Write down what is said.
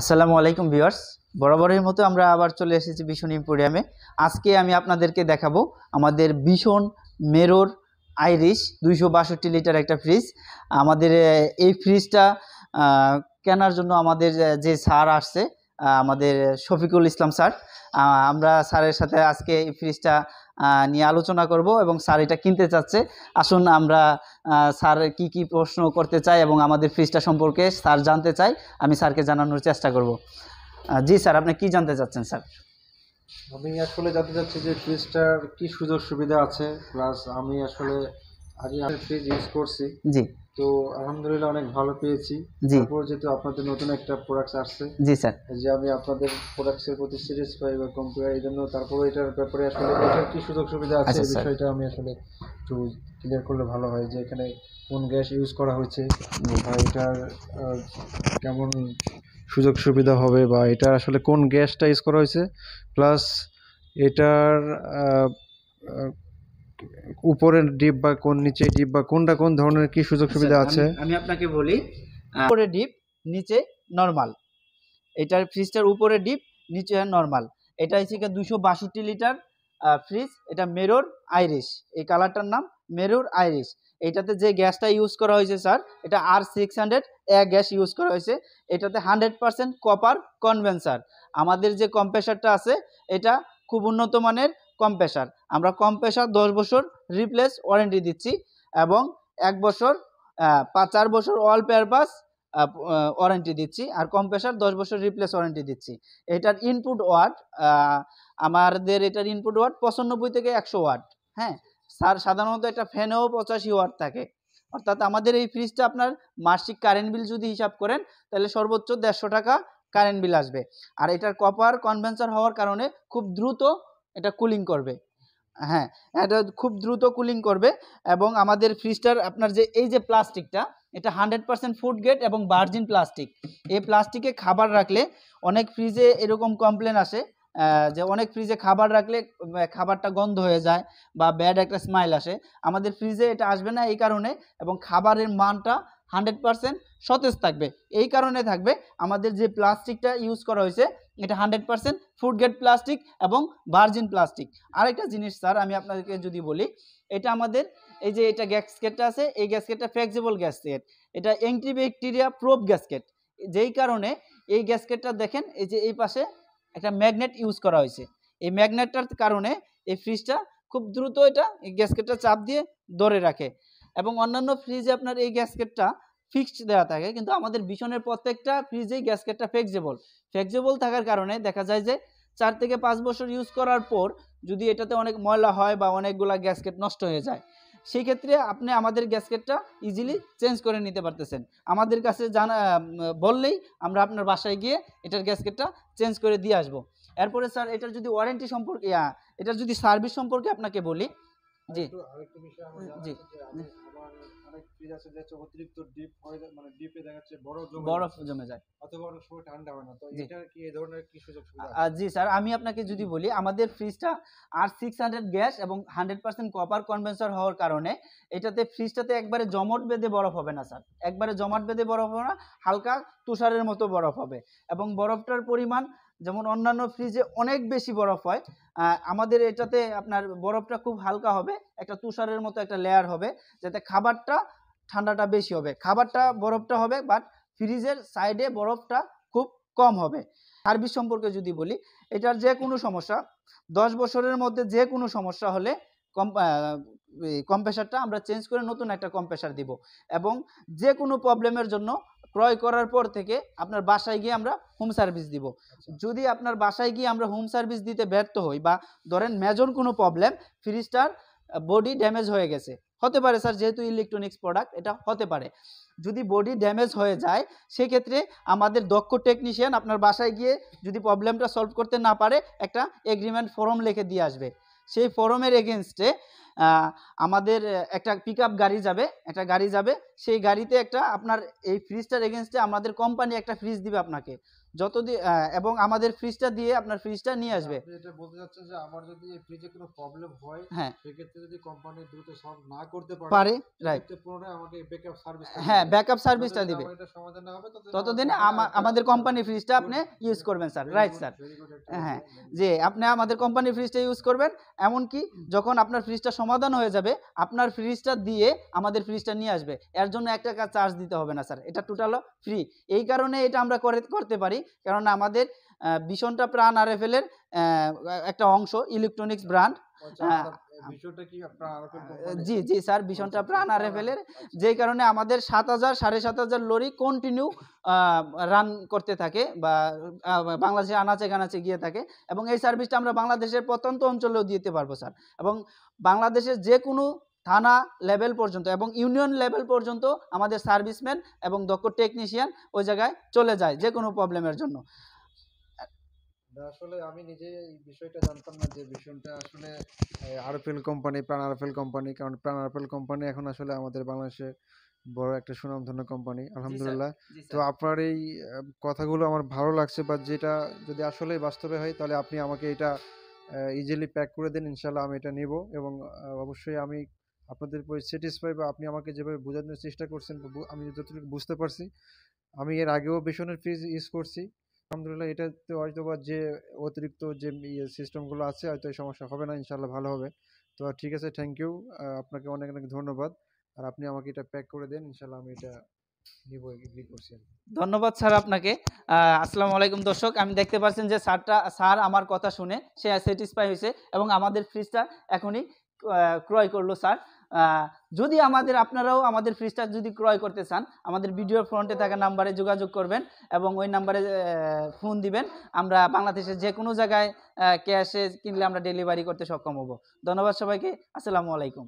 আসসালামু আলাইকুম ভিউয়ার্স বরাবরের মতো আমরা আবার চলে এসেছি ভীষণ ইম্পোরিয়ামে আজকে আমি আপনাদেরকে দেখাবো আমাদের ভীষণ মেরোর আইরিশ দুইশো বাষট্টি লিটার একটা ফ্রিজ আমাদের এই ফ্রিজটা কেনার জন্য আমাদের যে সার আসছে আমাদের শফিকুল ইসলাম স্যার আমরা স্যারের সাথে আজকে এই ফ্রিজটা নিয়ে আলোচনা করব এবং স্যার এটা কিনতে চাচ্ছে আসুন আমরা স্যার কি কি প্রশ্ন করতে চায় এবং আমাদের ফিজটা সম্পর্কে স্যার জানতে চাই আমি স্যারকে জানানোর চেষ্টা করব জি স্যার আপনি কি জানতে চাচ্ছেন স্যার আমি আসলে জানতে চাচ্ছি যে ফিজটার কি সুযোগ সুবিধা আছে প্লাস আমি আসলে আজকে আমি ফ্রিজ ইউজ করছি জি তো আলহামদুলিল্লাহ অনেক ভালো পেয়েছি জি তারপর যেহেতু আপনাদের নতুন একটা প্রোডাক্ট আসছে জি স্যার যে আমি আপনাদের প্রোডাক্টসের প্রতি সিরিয়াস পাই বা কম্পিউটার এই জন্য তারপরে এটার ব্যাপারে আসলে এটার কি সুযোগ সুবিধা আছে আচ্ছা, এই বিষয়টা আমি আসলে একটু ক্লিয়ার করলে ভালো হয় যে এখানে কোন গ্যাস ইউজ করা হয়েছে বা এটার কেমন সুযোগ সুবিধা হবে বা এটা আসলে কোন গ্যাসটা ইউজ করা হয়েছে প্লাস এটার উপরের ডিপ বা কোন নিচে ডিপ বা কোনটা কোন ধরনের কি সুযোগ আচ্ছা, সুবিধা আছে আমি আপনাকে বলি উপরে ডিপ নিচে নর্মাল এটার ফ্রিজটার উপরে ডিপ নিচে নর্মাল এটা হচ্ছে দুশো বাষট্টি লিটার ফ্রিজ এটা মেরোর আইরিশ এই কালারটার নাম মেরোর আইরিশ এটাতে যে গ্যাসটা ইউজ করা হয়েছে স্যার এটা আর সিক্স হান্ড্রেড এক গ্যাস ইউজ করা হয়েছে এটাতে হান্ড্রেড পারসেন্ট কপার কনভেন্সার আমাদের যে কম্প্রেসারটা আছে এটা খুব উন্নত মানের কম্প্রেসার আমরা কম্প্রেসার দশ বছর রিপ্লেস ওয়ারেন্টি দিচ্ছি এবং এক বছর পাঁচ চার বছর অল পারপাস ওয়ারেন্টি দিচ্ছি আর কম্প্রেসার দশ বছর রিপ্লেস ওয়ারেন্টি দিচ্ছি এটার ইনপুট ওয়াট আমাদের এটার ইনপুট ওয়াট পঁচানব্বই থেকে একশো ওয়াট হ্যাঁ স্যার সাধারণত একটা ফ্যানেও পঁচাশি ওয়াট থাকে অর্থাৎ আমাদের এই ফ্রিজটা আপনার মাসিক কারেন্ট বিল যদি হিসাব করেন তাহলে সর্বোচ্চ দেড়শো টাকা কারেন্ট বিল আসবে আর এটার কপার কনভেন্সার হওয়ার কারণে খুব দ্রুত এটা কুলিং করবে হ্যাঁ এটা খুব দ্রুত কুলিং করবে এবং আমাদের ফ্রিজটার আপনার যে এই যে প্লাস্টিকটা এটা হান্ড্রেড পার্সেন্ট ফুড গ্রেড এবং ভার্জিন প্লাস্টিক এই প্লাস্টিকে খাবার রাখলে অনেক ফ্রিজে এরকম কমপ্লেন আসে যে অনেক ফ্রিজে খাবার রাখলে খাবারটা গন্ধ হয়ে যায় বা ব্যাড একটা স্মাইল আসে আমাদের ফ্রিজে এটা আসবে না এই কারণে এবং খাবারের মানটা হান্ড্রেড পারসেন্ট সতেজ থাকবে এই কারণে থাকবে আমাদের যে প্লাস্টিকটা ইউজ করা হয়েছে এটা hundred percent food grade plastic এবং ভার্জিন প্লাস্টিক আরেকটা জিনিস স্যার আমি আপনাদেরকে যদি বলি এটা আমাদের এই যে এটা গ্যাসকেটটা আছে এই গ্যাসকেটটা ফ্লেক্সিবল গ্যাসকেট এটা অ্যান্টিব্যাকটেরিয়া প্রোব গ্যাসকেট যেই কারণে এই গ্যাসকেটটা দেখেন এই যে এই পাশে একটা ম্যাগনেট ইউজ করা হয়েছে এই ম্যাগনেটটার কারণে এই ফ্রিজটা খুব দ্রুত এটা গ্যাসকেটটা চাপ দিয়ে ধরে রাখে এবং অন্যান্য ফ্রিজে আপনার এই গ্যাসকেটটা ফিক্সড দেওয়া থাকে কিন্তু আমাদের বিছনের প্রত্যেকটা ফ্রিজেই গ্যাসকেটটা ফ্লেক্সিবল ফ্লেক্সিবল থাকার কারণে দেখা যায় যে চার থেকে পাঁচ বছর ইউজ করার পর যদি এটাতে অনেক ময়লা হয় বা অনেকগুলা গ্যাসকেট নষ্ট হয়ে যায় সেই ক্ষেত্রে আপনি আমাদের গ্যাসকেটটা ইজিলি চেঞ্জ করে নিতে পারতেছেন আমাদের কাছে জানা বললেই আমরা আপনার বাসায় গিয়ে এটার গ্যাসকেটটা চেঞ্জ করে দিয়ে আসবো এরপরে স্যার এটার যদি ওয়ারেন্টি সম্পর্কে এটার যদি সার্ভিস সম্পর্কে আপনাকে বলি জি জি অনেক ফ্রিজ আছে যে অতিরিক্ত ডিপ হয়ে যায় মানে ডিপে দেখা যাচ্ছে বরফ জমে বরফ জমে যায় অথবা অনেক সময় ঠান্ডা হয় না তো কি এই ধরনের কি সুযোগ সুবিধা জি স্যার আমি আপনাকে যদি বলি আমাদের ফ্রিজটা আর সিক্স হান্ড্রেড গ্যাস এবং হান্ড্রেড পার্সেন্ট কপার কনভেন্সার হওয়ার কারণে এটাতে ফ্রিজটাতে একবারে জমাট বেঁধে বরফ হবে না স্যার একবারে জমাট বেঁধে বরফ হবে না হালকা তুষারের মতো বরফ হবে এবং বরফটার পরিমাণ যেমন অন্যান্য ফ্রিজে অনেক বেশি বরফ হয় আমাদের এটাতে আপনার বরফটা খুব হালকা হবে একটা তুষারের মতো একটা লেয়ার হবে যাতে খাবারটা ঠান্ডাটা বেশি হবে খাবারটা বরফটা হবে বাট ফ্রিজের সাইডে বরফটা খুব কম হবে সার্ভিস সম্পর্কে যদি বলি এটার যে কোনো সমস্যা দশ বছরের মধ্যে যে কোনো সমস্যা হলে কম্প্রেসারটা আমরা চেঞ্জ করে নতুন একটা কম্প্রেসার দিব এবং যে কোনো প্রবলেমের জন্য ক্রয় করার পর থেকে আপনার বাসায় গিয়ে আমরা হোম সার্ভিস দিব আচ্ছা। যদি আপনার বাসায় গিয়ে আমরা হোম সার্ভিস দিতে ব্যর্থ হই বা ধরেন মেজর কোনো প্রবলেম ফ্রিজটার বডি ড্যামেজ হয়ে গেছে হতে পারে স্যার যেহেতু ইলেকট্রনিক্স প্রোডাক্ট এটা হতে পারে যদি বডি ড্যামেজ হয়ে যায় সেক্ষেত্রে আমাদের দক্ষ টেকনিশিয়ান আপনার বাসায় গিয়ে যদি প্রবলেমটা সলভ করতে না পারে একটা এগ্রিমেন্ট ফর্ম লিখে দিয়ে আসবে সেই ফর্মের এগেনস্টে আমাদের একটা পিক গাড়ি যাবে একটা গাড়ি যাবে সেই গাড়িতে একটা আপনার এই ফ্রিজটার এগেনস্টে আমাদের কোম্পানি একটা ফ্রিজ দিবে আপনাকে যত এবং আমাদের ফ্রিজটা দিয়ে আপনার ফ্রিজটা নিয়ে আচ্ছা, আসবে এটা হ্যাঁ ব্যাকআপ সার্ভিসটা দিবে ততদিন আমাদের কোম্পানি ফ্রিজটা আপনি ইউজ করবেন স্যার রাইট স্যার হ্যাঁ যে আপনি আমাদের কোম্পানির ফ্রিজটা ইউজ করবেন এমনকি যখন আপনার ফ্রিজটা সমাধান হয়ে যাবে আপনার ফ্রিজটা দিয়ে আমাদের ফ্রিজটা নিয়ে আসবে এর জন্য এক টাকা চার্জ দিতে হবে না স্যার এটা টোটাল ফ্রি এই কারণে এটা আমরা করে করতে পারি কারণ আমাদের ভীষণটা প্রাণ আর এফেলের একটা অংশ ইলেকট্রনিক্স ব্র্যান্ড হ্যাঁ। মানে জি জি স্যার ভীষণটা প্রাণ আর রেফেলের যে কারণে আমাদের সাত হাজার সাড়ে সাত হাজার লরি কন্টিনিউ রান করতে থাকে বা বাংলাদেশে আনাচে কানাচে গিয়ে থাকে এবং এই সার্ভিসটা আমরা বাংলাদেশের প্রত্যন্ত অঞ্চলেও দিতে পারবো স্যার এবং বাংলাদেশের যে কোনো থানা লেভেল পর্যন্ত এবং ইউনিয়ন লেভেল পর্যন্ত আমাদের সার্ভিসম্যান এবং দক্ষ টেকনিশিয়ান ওই জায়গায় চলে যায় যে কোনো প্রবলেমের জন্য আসলে আমি নিজে এই বিষয়টা জানতাম না যে বিষয়টা আসলে আরএফএল কোম্পানি প্রাণ আরফেল কোম্পানি কারণ প্রাণ আরএফএল কোম্পানি এখন আসলে আমাদের বাংলাদেশে বড় একটা সুনামধন্য কোম্পানি আলহামদুলিল্লাহ তো আপনার এই কথাগুলো আমার ভালো লাগছে বা যেটা যদি আসলে বাস্তবে হয় তাহলে আপনি আমাকে এটা ইজিলি প্যাক করে দিন ইনশাল্লাহ আমি এটা নিব এবং অবশ্যই আমি আপনাদের উপর স্যাটিসফাই বা আপনি আমাকে যেভাবে বোঝানোর চেষ্টা করছেন আমি যতটুকু বুঝতে পারছি আমি এর আগেও বেসনের ফ্রিজ ইউজ করছি আলহামদুলিল্লাহ এটাতে হয়তোবা যে অতিরিক্ত যে সিস্টেমগুলো ইয়ে আছে হয়তো এই সমস্যা হবে না ইনশাল্লাহ ভালো হবে তো ঠিক আছে থ্যাংক ইউ আপনাকে অনেক অনেক ধন্যবাদ আর আপনি আমাকে এটা প্যাক করে দেন ইনশাল্লাহ আমি এটা ধন্যবাদ স্যার আপনাকে আসসালামু আলাইকুম দর্শক আমি দেখতে পাচ্ছেন যে স্যারটা স্যার আমার কথা শুনে সে স্যাটিসফাই হয়েছে এবং আমাদের ফ্রিজটা এখনই ক্রয় করলো স্যার যদি আমাদের আপনারাও আমাদের ফ্রিজটা যদি ক্রয় করতে চান আমাদের ভিডিও ফ্রন্টে থাকা নাম্বারে যোগাযোগ করবেন এবং ওই নাম্বারে ফোন দিবেন আমরা বাংলাদেশের যে কোনো জায়গায় ক্যাশে কিনলে আমরা ডেলিভারি করতে সক্ষম হব ধন্যবাদ সবাইকে আসসালামু আলাইকুম